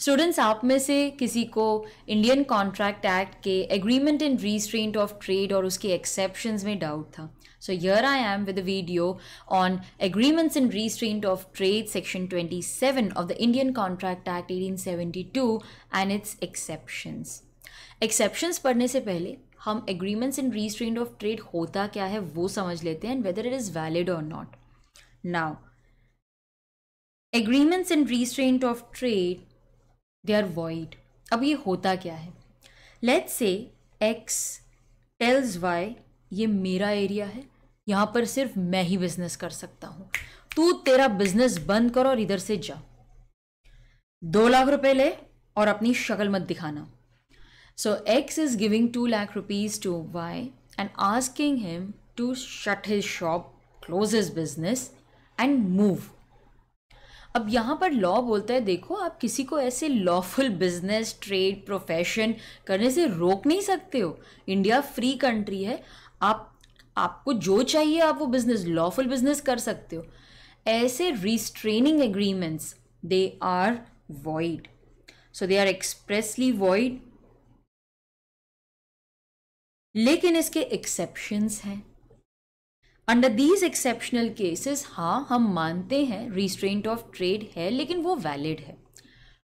Students आप में से किसी को इंडियन कॉन्ट्रैक्ट एक्ट के agreement and restraint of trade और उसके एक्सेप्शन में डाउट था सो यर I am with video on agreements and restraint of trade section 27 of the Indian contract act 1872 and its exceptions exceptions पढ़ने से पहले हम agreements and restraint of trade होता क्या है वो समझ लेते हैं and whether it is valid और not now agreements and restraint of trade they are void अब ये होता क्या है let's say x tales Y ये मेरा एरिया है यहाँ पर सिर्फ मैं ही बिजनेस कर सकता हूँ तू तेरा बिजनेस बंद करो और इधर से जा दो लाख रुपए ले और अपनी शक्ल मत दिखाना so X is giving two lakh rupees to Y and asking him to shut his shop close his business and move अब यहाँ पर लॉ बोलता है देखो आप किसी को ऐसे लॉफुल बिजनेस ट्रेड प्रोफेशन करने से रोक नहीं सकते हो इंडिया फ्री कंट्री है आप आपको जो चाहिए आप वो बिजनेस लॉफुल बिजनेस कर सकते हो ऐसे restraining agreements they are void so they are expressly void लेकिन इसके एक्सेप्शंस हैं अंडर दीज एक्सेप्शनल केसेस हाँ हम मानते हैं रिस्ट्रेंट ऑफ ट्रेड है लेकिन वो वैलिड है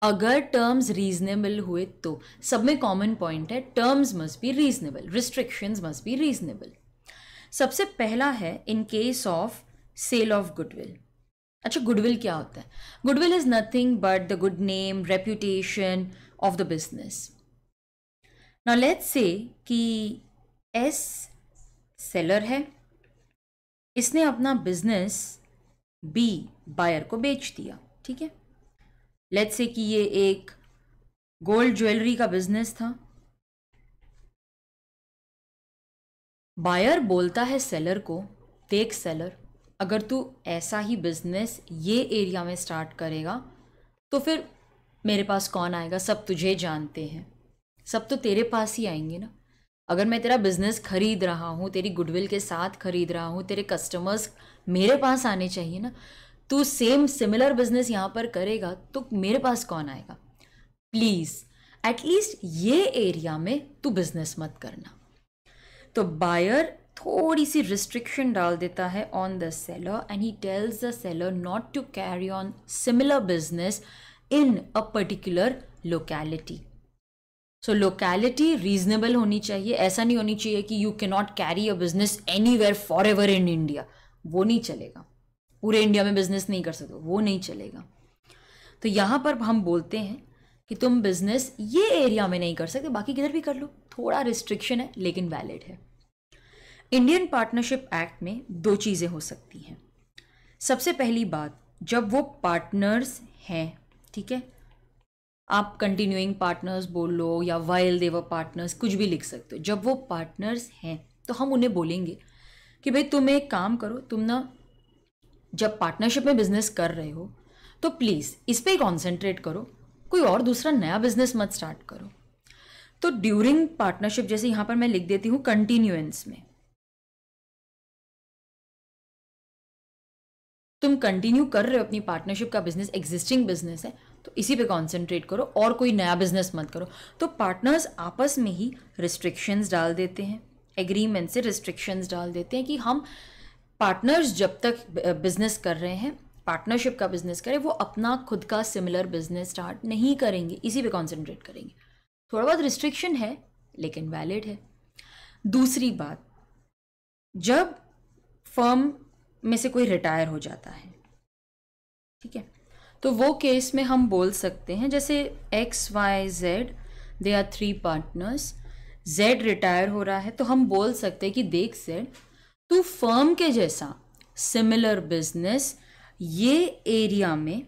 अगर टर्म्स रीजनेबल हुए तो सब में कॉमन पॉइंट है terms must be reasonable restrictions must be reasonable सबसे पहला है in case of sale of goodwill अच्छा गुडविल क्या होता है goodwill is nothing but the good name reputation of the business knowledge से कि एस सेलर है इसने अपना बिजनेस बी बायर को बेच दिया ठीक है लेट्स से कि ये एक गोल्ड ज्वेलरी का बिजनेस था बायर बोलता है सेलर को देख सेलर अगर तू ऐसा ही बिजनेस ये एरिया में स्टार्ट करेगा तो फिर मेरे पास कौन आएगा सब तुझे जानते हैं सब तो तेरे पास ही आएंगे ना अगर मैं तेरा बिजनेस खरीद रहा हूँ तेरी गुडविल के साथ खरीद रहा हूँ तेरे कस्टमर्स मेरे पास आने चाहिए ना तू सेम सिमिलर बिजनेस यहाँ पर करेगा तो मेरे पास कौन आएगा प्लीज़ एटलीस्ट ये एरिया में तू बिजनेस मत करना तो बायर थोड़ी सी रिस्ट्रिक्शन डाल देता है on the seller and he tells the seller not to carry on similar business in a particular locality so locality reasonable होनी चाहिए ऐसा नहीं होनी चाहिए कि you cannot carry a business anywhere forever in India वो नहीं चलेगा पूरे इंडिया में बिजनेस नहीं कर सकते वो नहीं चलेगा तो यहाँ पर हम बोलते हैं कि तुम बिजनेस ये एरिया में नहीं कर सकते बाकी किधर भी कर लो थोड़ा रिस्ट्रिक्शन है लेकिन वैलिड है इंडियन पार्टनरशिप एक्ट में दो चीज़ें हो सकती हैं सबसे पहली बात जब वो पार्टनर्स हैं ठीक है आप कंटिन्यूइंग पार्टनर्स बोल लो या वाइल देवर पार्टनर्स कुछ भी लिख सकते हो जब वो पार्टनर्स हैं तो हम उन्हें बोलेंगे कि भाई तुम एक काम करो तुम ना जब पार्टनरशिप में बिजनेस कर रहे हो तो प्लीज़ इस पर ही कॉन्सेंट्रेट करो कोई और दूसरा नया बिजनेस मत स्टार्ट करो तो ड्यूरिंग पार्टनरशिप जैसे यहाँ पर मैं लिख देती हूँ कंटिन्यूएंस में तुम कंटिन्यू कर रहे हो अपनी पार्टनरशिप का बिजनेस एग्जिस्टिंग बिजनेस है तो इसी पे कंसंट्रेट करो और कोई नया बिजनेस मत करो तो पार्टनर्स आपस में ही रिस्ट्रिक्शंस डाल देते हैं एग्रीमेंट से रिस्ट्रिक्शंस डाल देते हैं कि हम पार्टनर्स जब तक बिजनेस कर रहे हैं पार्टनरशिप का बिजनेस करें वो अपना खुद का सिमिलर बिजनेस स्टार्ट नहीं करेंगे इसी पे कॉन्सेंट्रेट करेंगे थोड़ा बहुत रिस्ट्रिक्शन है लेकिन वैलिड है दूसरी बात जब फर्म में से कोई रिटायर हो जाता है ठीक है तो वो केस में हम बोल सकते हैं जैसे X Y Z they are three partners Z retire हो रहा है तो हम बोल सकते हैं कि देख जेड तू फर्म के जैसा सिमिलर बिजनेस ये एरिया में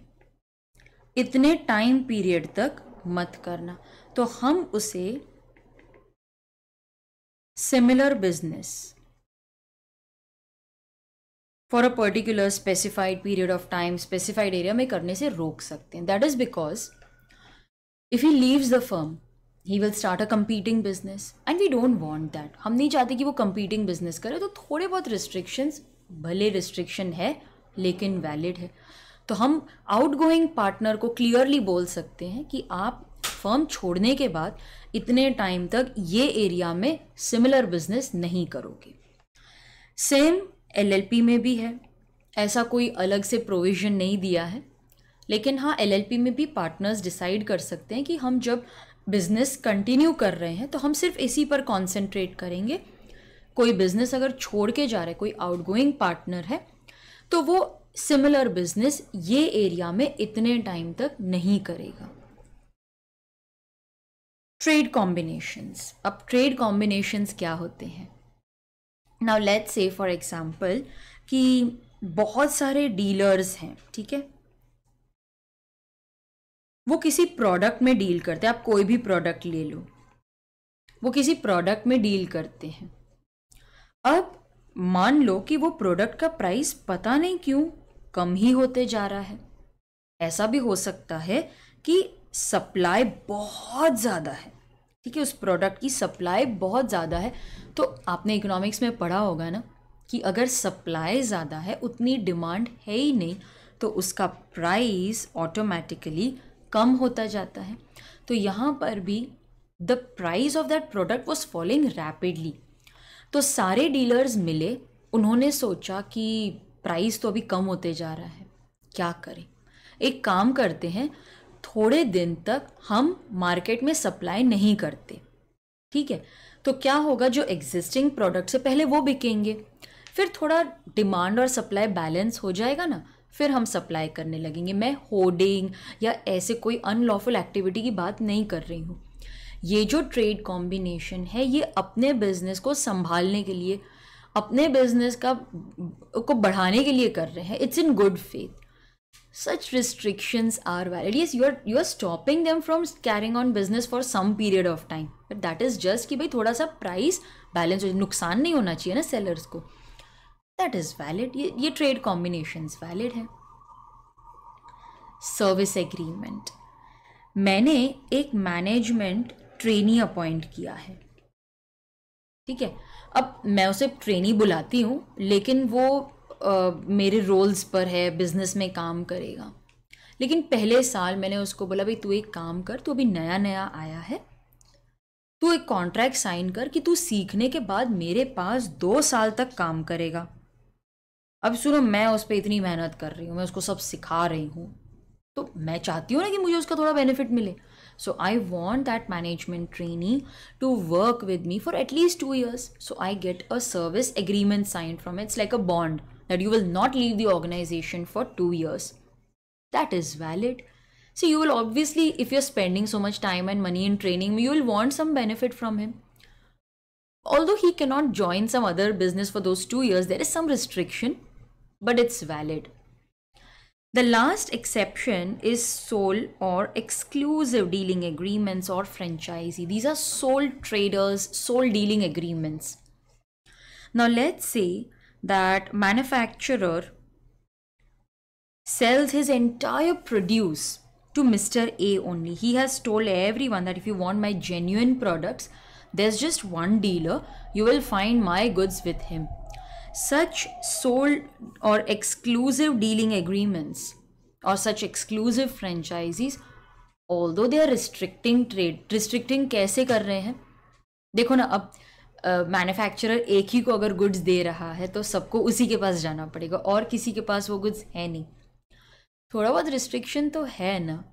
इतने टाइम पीरियड तक मत करना तो हम उसे similar business for a particular specified period of time specified area में करने से रोक सकते हैं that is because if he leaves the firm he will start a competing business and we don't want that हम नहीं चाहते कि वो कम्पीटिंग बिजनेस करे तो थोड़े बहुत रिस्ट्रिक्शंस भले रिस्ट्रिक्शन है लेकिन वैलिड है तो हम आउट गोइंग पार्टनर को क्लियरली बोल सकते हैं कि आप फर्म छोड़ने के बाद इतने टाइम तक ये एरिया में सिमिलर बिजनेस नहीं करोगे सेम एलएलपी में भी है ऐसा कोई अलग से प्रोविज़न नहीं दिया है लेकिन हाँ एलएलपी में भी पार्टनर्स डिसाइड कर सकते हैं कि हम जब बिज़नेस कंटिन्यू कर रहे हैं तो हम सिर्फ इसी पर कॉन्सेंट्रेट करेंगे कोई बिज़नेस अगर छोड़ के जा रहे कोई आउटगोइंग पार्टनर है तो वो सिमिलर बिज़नेस ये एरिया में इतने टाइम तक नहीं करेगा ट्रेड कॉम्बिनेशंस अब ट्रेड कॉम्बिनेशंस क्या होते हैं now let's say for example कि बहुत सारे डीलर्स हैं ठीक है वो किसी प्रोडक्ट में डील करते हैं आप कोई भी प्रोडक्ट ले लो वो किसी प्रोडक्ट में डील करते हैं अब मान लो कि वो प्रोडक्ट का प्राइस पता नहीं क्यों कम ही होते जा रहा है ऐसा भी हो सकता है कि सप्लाई बहुत ज़्यादा है ठीक है उस प्रोडक्ट की सप्लाई बहुत ज़्यादा है तो आपने इकोनॉमिक्स में पढ़ा होगा ना कि अगर सप्लाई ज़्यादा है उतनी डिमांड है ही नहीं तो उसका प्राइस ऑटोमेटिकली कम होता जाता है तो यहाँ पर भी the price of that product was following rapidly तो सारे डीलर्स मिले उन्होंने सोचा कि प्राइस तो अभी कम होते जा रहा है क्या करें एक काम करते हैं थोड़े दिन तक हम मार्केट में सप्लाई नहीं करते ठीक है तो क्या होगा जो एग्जिस्टिंग प्रोडक्ट से पहले वो बिकेंगे फिर थोड़ा डिमांड और सप्लाई बैलेंस हो जाएगा ना फिर हम सप्लाई करने लगेंगे मैं होर्डिंग या ऐसे कोई अनलॉफुल एक्टिविटी की बात नहीं कर रही हूँ ये जो ट्रेड कॉम्बिनेशन है ये अपने बिजनेस को संभालने के लिए अपने बिजनेस का को बढ़ाने के लिए कर रहे हैं it's in good faith such restrictions are valid yes you are you are stopping them from carrying on business for some period of time but that is just ki bhai thoda sa price balance nuksan nahi hona chahiye na sellers ko that is valid ye, ye trade combinations valid hai service agreement service agreement मैंने एक management trainee appoint किया है ठीक है अब मैं उसे trainee बुलाती हूँ लेकिन वो मेरे रोल्स पर है बिजनेस में काम करेगा लेकिन पहले साल मैंने उसको बोला भाई तू एक काम कर तू अभी नया नया आया है तू एक कॉन्ट्रैक्ट साइन कर कि तू सीखने के बाद मेरे पास दो साल तक काम करेगा अब सुनो मैं उस पर इतनी मेहनत कर रही हूँ मैं उसको सब सिखा रही हूँ तो मैं चाहती हूँ ना कि मुझे उसका थोड़ा बेनिफिट मिले so I want that management training to work with me for at least two years so I get a service agreement sign from it's like a bond that you will not leave the organization for two years. That is valid. So you will obviously, if you're spending so much time and money in training, you will want some benefit from him. Although he cannot join some other business for those two years, there is some restriction, but it's valid. The last exception is sole or exclusive dealing agreements or franchisee. These are sole traders, sole dealing agreements. Now let's say that manufacturer sells his entire produce to Mr. A only. He has told everyone that if you want my genuine products, there's just one dealer, you will find my goods with him. Such sole or exclusive dealing agreements or such exclusive franchisees, although they are restricting trade, restricting कैसे कर रहे हैं? देखो ना अब manufacturer uh, एक ही को अगर गुड्स दे रहा है तो सबको उसी के पास जाना पड़ेगा और किसी के पास वो गुड्स है नहीं थोड़ा बहुत रिस्ट्रिक्शन तो है ना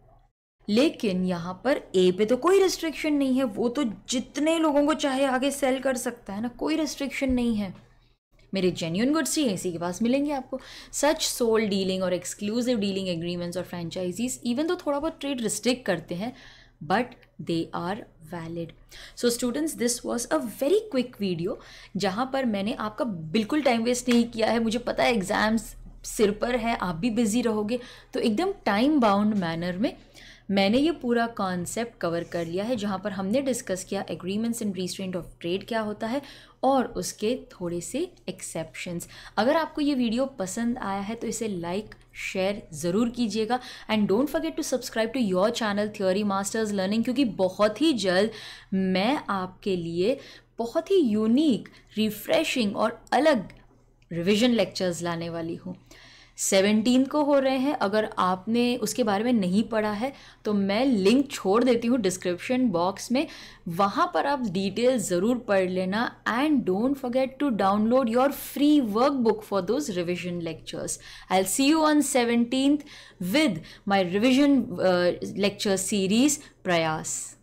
लेकिन यहाँ पर ए पे तो कोई रिस्ट्रिक्शन नहीं है वो तो जितने लोगों को चाहे आगे सेल कर सकता है ना कोई रिस्ट्रिक्शन नहीं है मेरे जेन्यून गुड्स ही इसी के पास मिलेंगे आपको सच सोल डीलिंग और एक्सक्लूसिव डीलिंग एग्रीमेंट्स और फ्रेंचाइजीज इवन तो थोड़ा बहुत ट्रेड रिस्ट्रिक्ट करते हैं but they are valid so students this was a very quick video जहाँ पर मैंने आपका बिल्कुल टाइम वेस्ट नहीं किया है मुझे पता है एग्जाम्स सिर पर है आप भी बिज़ी रहोगे तो एकदम टाइम बाउंड मैनर में मैंने ये पूरा कॉन्सेप्ट कवर कर लिया है जहाँ पर हमने डिस्कस किया agreements and restraint of trade क्या होता है और उसके थोड़े से एक्सेप्शंस अगर आपको ये वीडियो पसंद आया है तो इसे लाइक शेयर ज़रूर कीजिएगा and don't forget to subscribe to your channel Theory Masters Learning क्योंकि बहुत ही जल्द मैं आपके लिए बहुत ही यूनिक रिफ्रेशिंग और अलग रिविजन लेक्चर्स लाने वाली हूँ सेवनटीन को हो रहे हैं अगर आपने उसके बारे में नहीं पढ़ा है तो मैं लिंक छोड़ देती हूँ डिस्क्रिप्शन बॉक्स में वहाँ पर आप डिटेल ज़रूर पढ़ लेना and don't forget to download your free workbook for those revision lectures I'll see you on seventeen with my revision lecture series प्रयास